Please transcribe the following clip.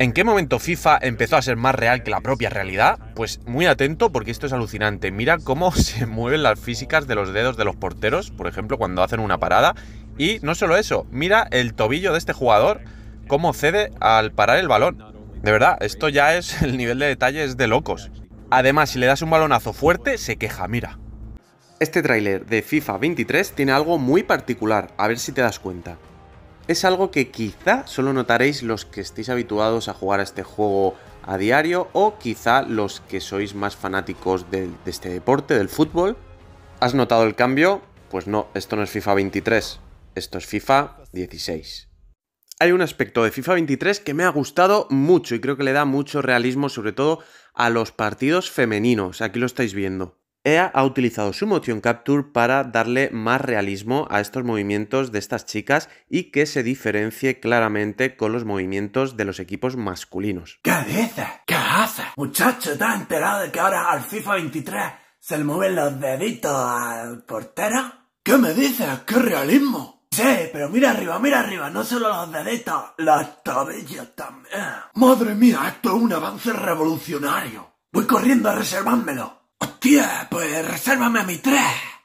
¿En qué momento FIFA empezó a ser más real que la propia realidad? Pues muy atento porque esto es alucinante. Mira cómo se mueven las físicas de los dedos de los porteros, por ejemplo, cuando hacen una parada. Y no solo eso, mira el tobillo de este jugador, cómo cede al parar el balón. De verdad, esto ya es el nivel de detalle es de locos. Además, si le das un balonazo fuerte, se queja, mira. Este tráiler de FIFA 23 tiene algo muy particular, a ver si te das cuenta es algo que quizá solo notaréis los que estéis habituados a jugar a este juego a diario o quizá los que sois más fanáticos de, este deporte, del fútbol. ¿Has notado el cambio? Pues no, esto no es FIFA 23, esto es FIFA 16. Hay un aspecto de FIFA 23 que me ha gustado mucho y creo que le da mucho realismo sobre todo a los partidos femeninos. Aquí lo estáis viendo. EA ha utilizado su motion capture para darle más realismo a estos movimientos de estas chicas y que se diferencie claramente con los movimientos de los equipos masculinos. ¿Qué dices? ¿Qué haces? Muchacho, ¿te enterado de que ahora al FIFA 23 se le mueven los deditos al portero? ¿Qué me dices? ¡Qué realismo! Sí, pero mira arriba, mira arriba, no solo los deditos, las tobillos también. Madre mía, esto es un avance revolucionario. Voy corriendo a reservármelo. Tía, pues resérvame a mi tres.